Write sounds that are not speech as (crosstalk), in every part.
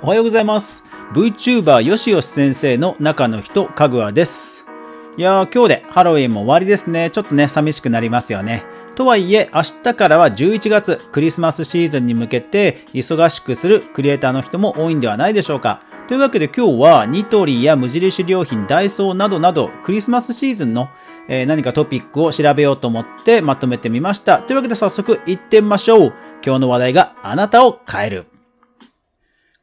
おはようございます。VTuber よしよし先生の中の人、かぐわです。いやー、今日でハロウィンも終わりですね。ちょっとね、寂しくなりますよね。とはいえ、明日からは11月、クリスマスシーズンに向けて忙しくするクリエイターの人も多いんではないでしょうか。というわけで今日はニトリや無印良品、ダイソーなどなどクリスマスシーズンの、え何かトピックを調べようと思ってまとめてみました。というわけで早速行ってみましょう。今日の話題があなたを変える。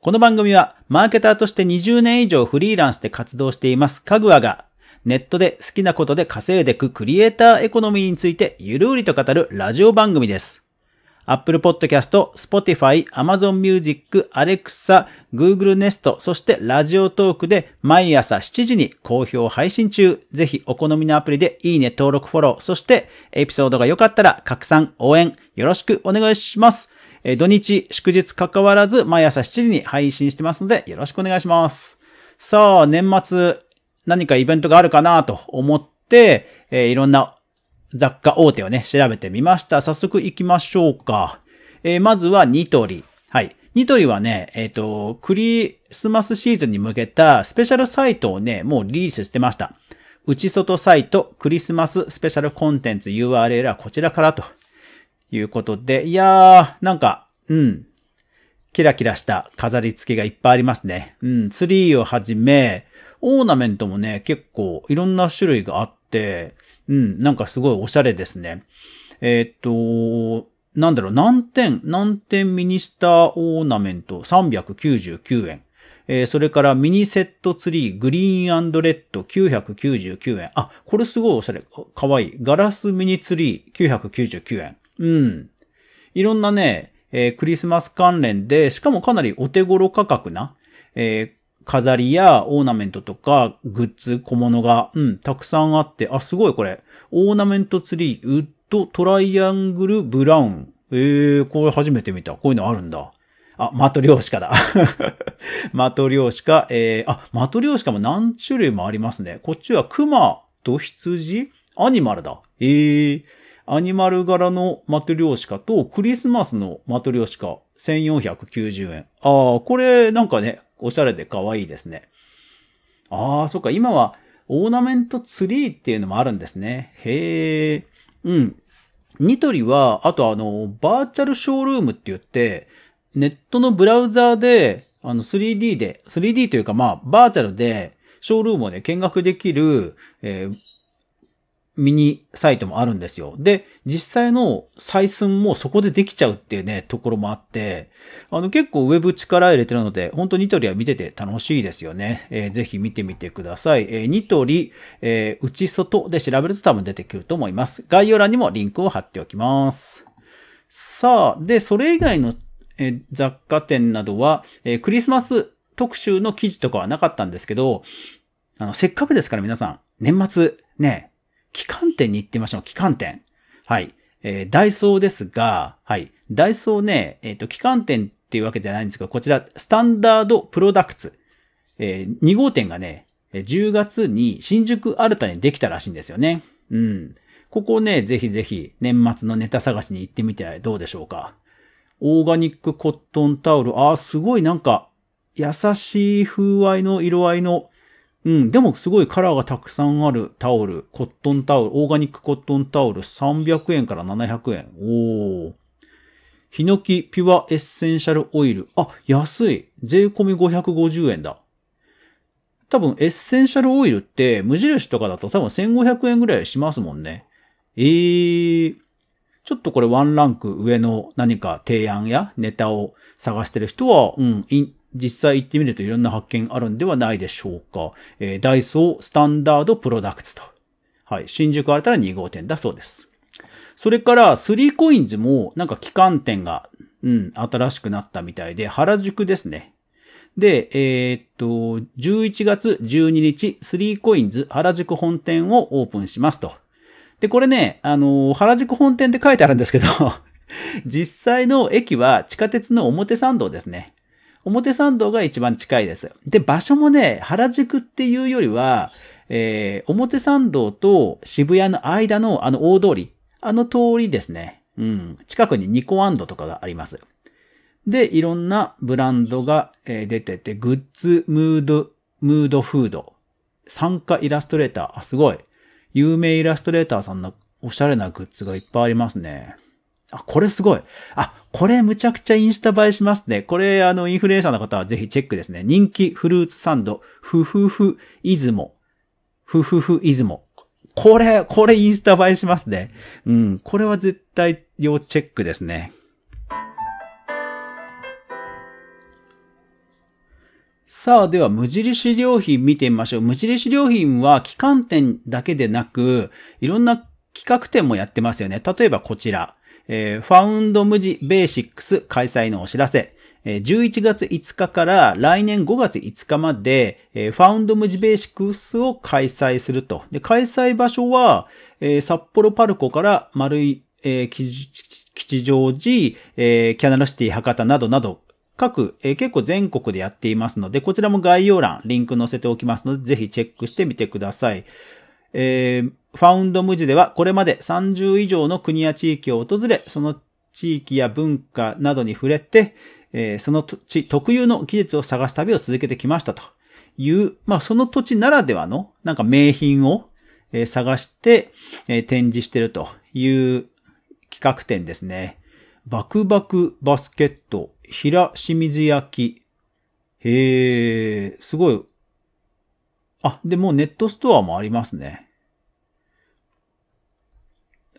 この番組はマーケターとして20年以上フリーランスで活動していますカグアがネットで好きなことで稼いでくクリエイターエコノミーについてゆるうりと語るラジオ番組です。Apple Podcast、Spotify、Amazon Music、Alexa、Google Nest、そしてラジオトークで毎朝7時に好評配信中。ぜひお好みのアプリでいいね登録フォロー、そしてエピソードが良かったら拡散、応援よろしくお願いします。え土日、祝日関わらず、毎朝7時に配信してますので、よろしくお願いします。さあ、年末、何かイベントがあるかなと思って、えー、いろんな雑貨大手をね、調べてみました。早速行きましょうか。えー、まずはニトリ。はい。ニトリはね、えっ、ー、と、クリスマスシーズンに向けたスペシャルサイトをね、もうリリースしてました。内外サイト、クリスマススペシャルコンテンツ URL はこちらからということで、いやー、なんか、うん。キラキラした飾り付けがいっぱいありますね。うん、ツリーをはじめ、オーナメントもね、結構いろんな種類があって、うん、なんかすごいおしゃれですね。えー、っと、なんだろう、難点、何点ミニスターオーナメント399円。えー、それからミニセットツリーグリーンレッド999円。あ、これすごいおしゃれ。かわいい。ガラスミニツリー999円。うん。いろんなね、えー、クリスマス関連で、しかもかなりお手頃価格な、えー、飾りやオーナメントとか、グッズ、小物が、うん、たくさんあって、あ、すごいこれ。オーナメントツリー、ウッド、トライアングル、ブラウン。えー、これ初めて見た。こういうのあるんだ。あ、マトリョーシカだ。(laughs) マトリョーシカ、えー、あ、マトリョーシカも何種類もありますね。こっちはクマと羊アニマルだ。えー、アニマル柄のマトリョーシカとクリスマスのマトリョーシカ1490円。ああ、これなんかね、おしゃれで可愛いですね。ああ、そっか、今はオーナメントツリーっていうのもあるんですね。へえ、うん。ニトリは、あとあの、バーチャルショールームって言って、ネットのブラウザーで、あの 3D で、3D というかまあ、バーチャルで、ショールームをね、見学できる、えー、ミニサイトもあるんですよ。で、実際の採寸もそこでできちゃうっていうね、ところもあって、あの結構ウェブ力入れてるので、本当ニトリは見てて楽しいですよね。えー、ぜひ見てみてください。えー、ニトリ、えー、内外で調べると多分出てくると思います。概要欄にもリンクを貼っておきます。さあ、で、それ以外の、え雑貨店などは、えクリスマス特集の記事とかはなかったんですけど、あの、せっかくですから皆さん、年末、ね、機関店に行ってみましょう。旗艦店。はい。えー、ダイソーですが、はい。ダイソーね、えっ、ー、と、期間店っていうわけじゃないんですけど、こちら、スタンダードプロダクツ。えー、2号店がね、10月に新宿新たにできたらしいんですよね。うん。ここね、ぜひぜひ年末のネタ探しに行ってみてはどうでしょうか。オーガニックコットンタオル。ああ、すごいなんか優しい風合いの色合いのうん、でもすごいカラーがたくさんあるタオル、コットンタオル、オーガニックコットンタオル300円から700円。おー。ヒノキピュアエッセンシャルオイル。あ、安い。税込み550円だ。多分エッセンシャルオイルって無印とかだと多分1500円ぐらいしますもんね。えー。ちょっとこれワンランク上の何か提案やネタを探してる人は、うん、実際行ってみるといろんな発見あるんではないでしょうか。えー、ダイソースタンダードプロダクツと。はい。新宿あれたら2号店だそうです。それから、スリーコインズもなんか期間店が、うん、新しくなったみたいで、原宿ですね。で、えー、っと、11月12日、スリーコインズ原宿本店をオープンしますと。で、これね、あのー、原宿本店って書いてあるんですけど (laughs) 実際の駅は地下鉄の表参道ですね。表参道が一番近いです。で、場所もね、原宿っていうよりは、えー、表参道と渋谷の間のあの大通り、あの通りですね。うん。近くにニコアンドとかがあります。で、いろんなブランドが、え出てて、グッズ、ムード、ムードフード、参加イラストレーター、あ、すごい。有名イラストレーターさんのおしゃれなグッズがいっぱいありますね。あ、これすごい。あ、これむちゃくちゃインスタ映えしますね。これ、あの、インフルエンサーの方はぜひチェックですね。人気フルーツサンド、ふふふ、出雲。ふふふ、出雲。これ、これインスタ映えしますね。うん、これは絶対要チェックですね。さあ、では無印良品見てみましょう。無印良品は旗艦店だけでなく、いろんな企画展もやってますよね。例えばこちら。えー、ファウンドムジベーシックス開催のお知らせ。11月5日から来年5月5日まで、ファウンドムジベーシックスを開催すると。で開催場所は、札幌パルコから丸い、吉祥寺、キャナルシティ博多などなど、各、結構全国でやっていますので、こちらも概要欄、リンク載せておきますので、ぜひチェックしてみてください。えーファウンド無事ではこれまで30以上の国や地域を訪れ、その地域や文化などに触れて、えー、その土地特有の技術を探す旅を続けてきましたという、まあその土地ならではのなんか名品を、えー、探して、えー、展示してるという企画展ですね。バクバクバスケット、平清水焼き。へえ、すごい。あ、でもネットストアもありますね。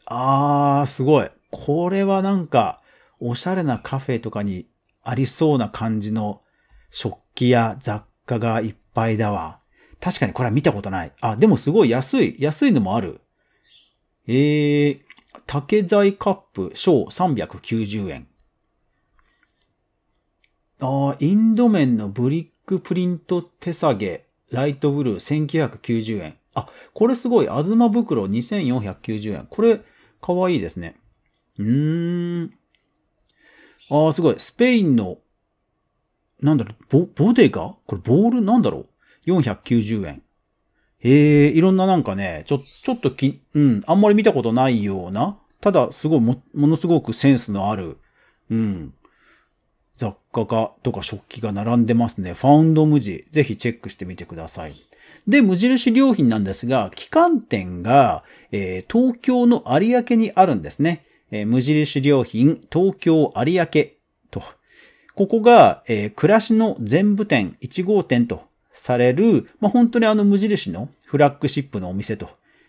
あー、すごい。これはなんか、おしゃれなカフェとかにありそうな感じの食器や雑貨がいっぱいだわ。確かにこれは見たことない。あ、でもすごい安い、安いのもある。えー、竹材カップ小390円。あインド面のブリックプリント手提げ、ライトブルー1990円。あ、これすごい。あずま袋2490円。これ、かわいいですね。うーん。ああ、すごい。スペインの、なんだろう、ボ、ボデガこれボールなんだろう ?490 円。ええいろんななんかね、ちょ、ちょっとき、うん、あんまり見たことないような、ただすごいも、ものすごくセンスのある、うん、雑貨がとか食器が並んでますね。ファウンド無地。ぜひチェックしてみてください。で、無印良品なんですが、旗艦店が、えー、東京の有明にあるんですね。えー、無印良品東京有明と。ここが、えー、暮らしの全部店1号店とされる、まあ、本当にあの無印のフラッグシップのお店と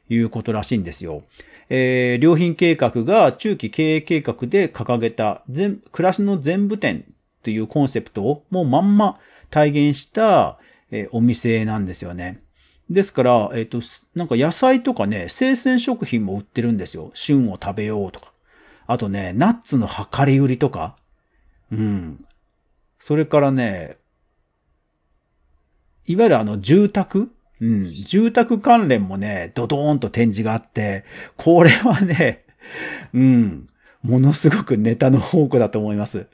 いうことらしいんですよ。えー、良品計画が中期経営計画で掲げた全、暮らしの全部店というコンセプトをもうまんま体現した、えー、お店なんですよね。ですから、えっ、と、なんか野菜とかね、生鮮食品も売ってるんですよ。旬を食べようとか。あとね、ナッツの量り売りとか。うん。それからね、いわゆるあの住宅うん。住宅関連もね、ドドーンと展示があって、これはね、うん。ものすごくネタの宝庫だと思います。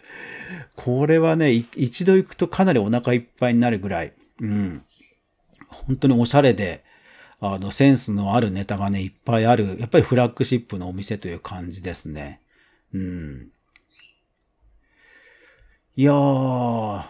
これはね、一度行くとかなりお腹いっぱいになるぐらい。うん。本当におしゃれで、あの、センスのあるネタがね、いっぱいある、やっぱりフラッグシップのお店という感じですね。うん。いやー、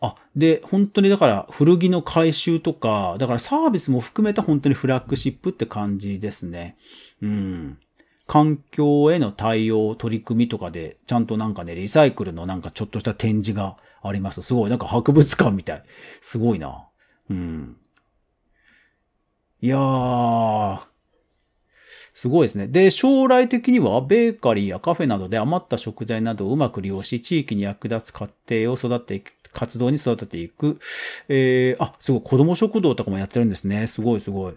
あ、で、本当にだから古着の回収とか、だからサービスも含めた本当にフラッグシップって感じですね。うん。環境への対応、取り組みとかで、ちゃんとなんかね、リサイクルのなんかちょっとした展示があります。すごい、なんか博物館みたい。すごいな。うん。いやー、すごいですね。で、将来的にはベーカリーやカフェなどで余った食材などをうまく利用し、地域に役立つ家庭を育っていく、活動に育てていく。えー、あ、すごい、子供食堂とかもやってるんですね。すごいすごい。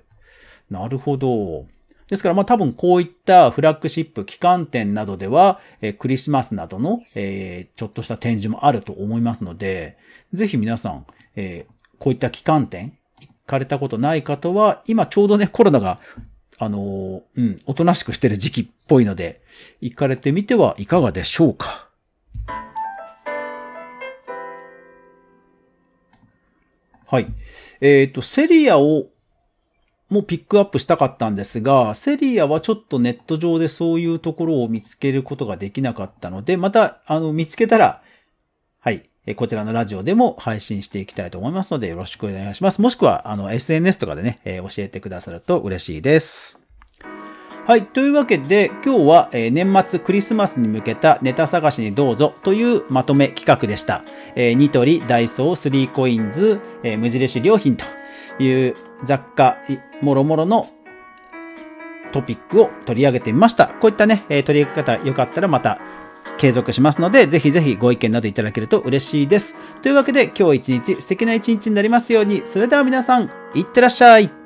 なるほど。ですから、まあ多分こういったフラッグシップ、旗艦店などでは、えー、クリスマスなどの、えー、ちょっとした展示もあると思いますので、ぜひ皆さん、えー、こういった旗艦店、かれたことない方は、今ちょうどね、コロナが、あの、うん、おとなしくしてる時期っぽいので、行かれてみてはいかがでしょうか。はい。えっ、ー、と、セリアをもピックアップしたかったんですが、セリアはちょっとネット上でそういうところを見つけることができなかったので、また、あの、見つけたら、こちらのラジオでも配信していきたいと思いますので、よろしくお願いします。もしくは、あの、SNS とかでね、え教えてくださると嬉しいです。はい。というわけで、今日は、え年末クリスマスに向けたネタ探しにどうぞというまとめ企画でした。えー、ニトリ、ダイソー、スリーコインズ、えー、無印良品という雑貨、もろもろのトピックを取り上げてみました。こういったね、え取り上げ方よかったらまた継続しますので、ぜひぜひご意見などいただけると嬉しいです。というわけで今日一日素敵な一日になりますように、それでは皆さん、いってらっしゃい